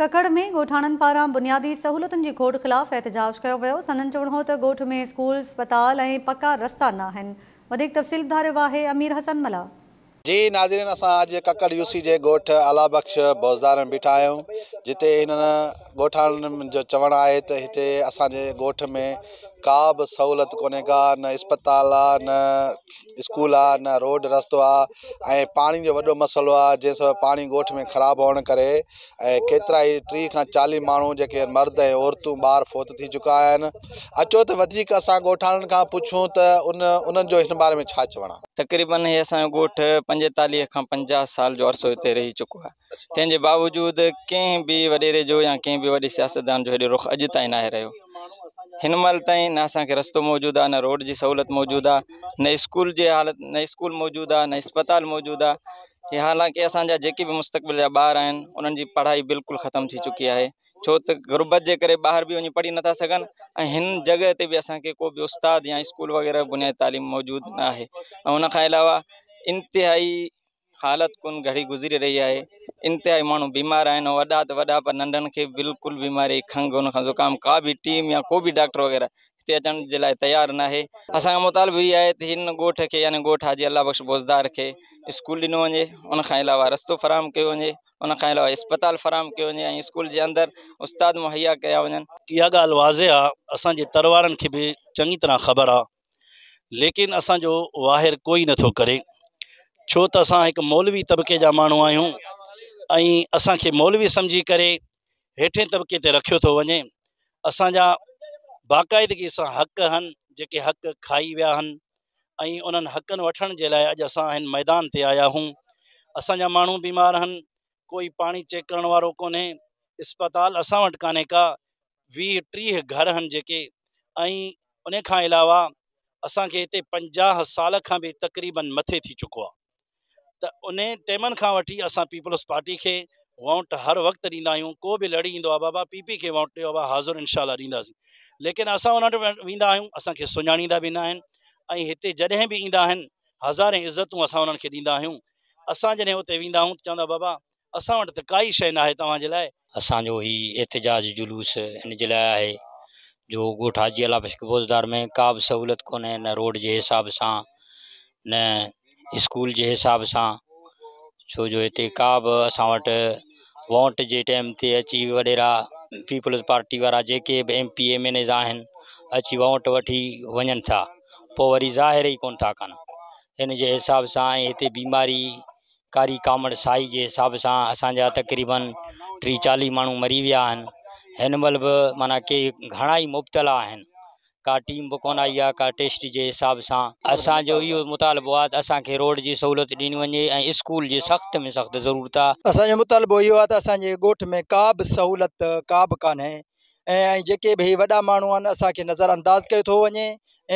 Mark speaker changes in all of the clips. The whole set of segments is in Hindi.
Speaker 1: ककड़ में ॻोठाणनि पारा बुनियादी सहूलियतुनि जी खोट ख़िलाफ़ु एहतिजाज कयो वियो चवण चवणो त ॻोठ में स्कूल अस्पताल ए पक्का रस्ता ना आहिनि वधीक तफ़सील ॿुधायो है अमीर हसन मला
Speaker 2: जी नाज़रीन अस अज ककड़ यूसी के गोठ अलाबख्श बोजदार में बीठा आहियूं जिते इन ॻोठाणनि जो चवणु आहे त हिते असांजे ॻोठ में का बि सहूलियत कोन्हे का न इस्पताल आहे न स्कूल आहे न रोड रस्तो आहे ऐं पाणी जो वॾो मसइलो आहे जंहिंसां पाणी ॻोठ में ख़राबु हुअण करे ऐं केतिरा ई टीह खां चालीह माण्हू जेके मर्द ऐं औरतूं ॿार फोत थी चुका आहिनि अचो त वधीक असां ॻोठाणनि खां पुछूं त उन उन्हनि जो हिन बारे में छा चवणु
Speaker 3: आहे तक़रीबन इहे असांजो ॻोठु पंजेतालीह खां पंजाह साल जो अरसो हिते रही चुको आहे अच्छा। तंहिंजे बावजूदि कंहिं बि वॾेरे जो या कंहिं भी वही सियासतदान जो एडो रुख अज ते रो इन मल तई ना असा असांखे रस्तो मौजूदु न रोड की सहूलत मौजूद आ न स्कूल के हालत न स्कूल मौजूद आ न अस्पताल मौजूद आ हालांकि असांजा जी भी मुस्तबिल बार ॿार पढ़ाई बिल्कुल खत्म थी चुकी है छो तो गुर्बत के करे बाहर भी वञी पढ़ी ना सन इन जगह जॻह भी बि को उस्ताद या स्कूल वग़ैरह बुनियादी तलीम मौजूद ना आहे ऐं अलावा हालत कुन घड़ी गुज़री रही है इंतहाई माण्हू बीमार आहिनि वा तो वा पर नंढनि खे बिल्कुलु बीमारी खंघि उन ज़ुकाम का भी टीम या को भी डॉक्टर वग़ैरह हिते अचण जे लाइ तयारु न आहे असांजो मुतालबो इहा आहे त हिन ॻोठ खे यानी ॻोठ हाजी अलाह बख़्श बोज़दार के स्कूल दिनों वञे उन खां अलावा रस्तो फराम कयो वञे उन अलावा इस्पताल फराहम कयो
Speaker 1: स्कूल जे अंदरि उस्ताद मुहैया क्या वन इहा ॻाल्हि वाज़े आहे के भी चंगी तरह ख़बर आहे लेकिन असांजो वाहिर कोई नो करे छो त असां मौलवी तबके जा माण्हू ऐं असांखे मौलवी सम्झी करे हेठें तबिके ते रखियो थो वञे असांजा बाक़ाइदगी सां हक़ आहिनि जेके हक़ खाई विया आहिनि ऐं उन्हनि हक़नि वठण मैदान ते आया हूँ असांजा मू बीमार कोई पानी चेक करो को कोन्हे इस्पताल असां का वीह टीह घर आहिनि उन खां अलावा असांखे हिते पंजाह साल खां बि तक़रीबन मथे थी चुको आहे त उन टेमनि खां वठी असां पीपल्स पार्टी के वोट हर वक्त ॾींदा को बि लड़ी ईंदो आहे बाबा पी पी वोट ॾियो बाबा हाज़ुर इनशा ॾींदासीं लेकिन अस हुन वटि वेंदा आहियूं असांखे सुञाणींदा बि न आहिनि हज़ारे इज़तूं असां उन्हनि खे ॾींदा आहियूं असां जॾहिं हुते वेंदा आहियूं चवंदा बाबा असां वटि त काई शइ न आहे
Speaker 4: तव्हांजे जुलूस इन है लाइ आहे जो ॻोठ हाजी अलाबश में का बि सहूलियत कोन्हे रोड के हिसाब से न स्कूल के हिसाब से छो जो का बि वोट के टाइम से अची वेरा पीपल्स पार्टी वा जे भी एम पी एम एन एज़ अची वोट वी वन था वरी ज़ाहिर ही को हिसाब से हिते बीमारी कारी कामड़ साई के हिसाब से असाजा तक़रीबन टी चाली मू मरी वन मल भी माना कई घणा ही मुबतला का टीम बि कोन आई का टेस्ट के हिसाब से असो इहो मुतालबो आहे रोड जी सहूलियत ॾिनी वञे स्कूल जी सख़्त में सख़्तु ज़रूरत
Speaker 5: आहे मुतालबो इहो आहे में का भी सहूलत का भी कान्हे ऐं जेके बि वॾा माण्हू नज़रअंदाज़ कयो थो वञे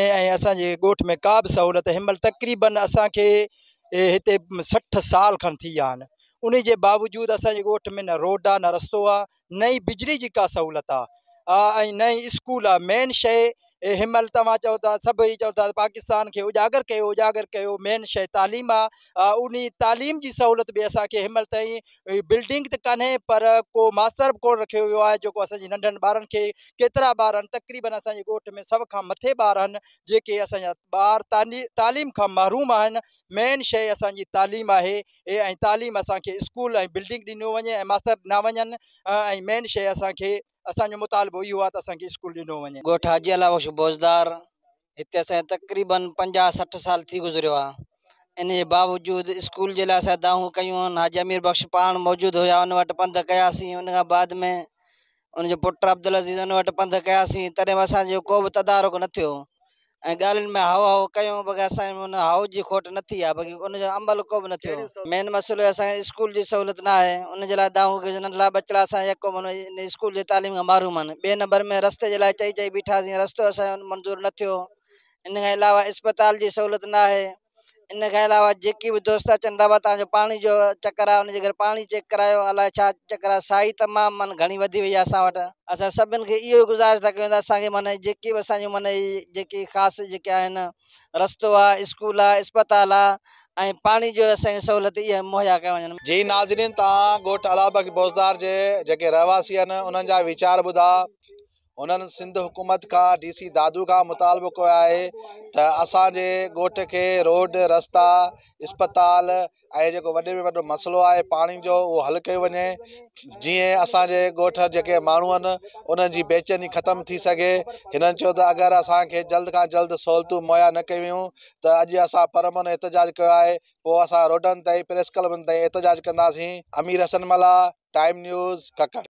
Speaker 5: ऐं में का बि सहूलियत हिन तक़रीबन अस इतने सठ साल खनि थी विया आहिनि उन जे बावजूदि में न रोड आहे न रस्तो आहे न बिजली की का सहूलत आहे ऐं स्कूल आहे मेन शइ हिमल तमा चवंदा सभु ई चवंदा पाकिस्तान के उजागर कयो उजागर कयो मेन शइ तालीम आहे उन तालीम जी सहूलियत बि असांखे हिमल ताईं बिल्डिंग तो कान्हे पर को मास्तर को कोन रखियो वियो आहे जेको असांजे नंढनि ॿारनि खे तक़रीबन असांजे में सब का मथे ॿार आहिनि जेके असांजा ॿार ताली तालीम खां महरूम आहिनि मेन शइ अस तालीम है ए तालीम असांखे स्कूल बिल्डिंग ॾिनो वञे ऐं मास्तर ॾिना वञनि मेन शइ असांखे असो मुतालबो इहो आहे त असांखे स्कूल ॾिनो वञे
Speaker 6: ॻोठ हाजी अला बख़्श बोज़दार हिते अस तक़रीबन पंजा सठ साल थी गुज़रियो इन बावजूद स्कूल के लिए दाहू क्यों हाजी अमीर बख़्श पा मौजूद हुआ उन पंध पंधु उन बाद में उनजो पुट अब्दुल अज़ीज़ उन पंध पंधु कयासीं तॾहिं को बि तदारक न थो गालन में हाव हाव क्यों बगैर असांजे हुन हाव जी खोट न थी आहे बाक़ी अमल को न थियो मेन मसलो असांजे स्कूल जी सहूलत ना है उन लाइ दाऊं खे बचड़ा असां यको मन स्कूल जी तालीम का मारूम बे नंबर में रस्ते लाइ चई चई बीठासीं रस्तो असांजो मंजूर न थियो इन अलावा अस्पताल जी सहूलत ना है इन खां अलावा जी भी दोस्त अचन चवंदा तव्हांजो पानी जो चक्कर आने के करे पाणी चेक कराया अलाए चक्कर चकर आहे साई तमामु माना घणी वधी वई आहे असां वटि असां सभिनि खे गुज़ारिश था क्यों अस मन जी जेकी बि असांजूं माना जेकी ख़ासि जेके रस्तो आहे स्कूल आ अस्पताल आ पानी जो सहूलत ये मुहैया क्या वन
Speaker 2: जी नाज़रीन तव्हां ॻोठु अलाबक बोज़दार जे रहवासी उन्होंने विचार जा उन्हें सिंध हुकूमत का डी सी दादू का मुतालबो किया आहे त असांजे रोड रस्ता अस्पताल ऐं वे में वो मसलो है पानी जो वो हल कयो वे जी असाजे गोठ जो माण्हू आहिनि जी बेचैनी खत्म थी सके हिननि चयो त अगरि जल्द का जल्द सहूलतू मुहैया न क्यों तो अज अस परमन एहतजाज किया आहे पोइ असां रोडनि ताईं प्रेस क्लबनि हसन मला टाइम न्यूज़ ककर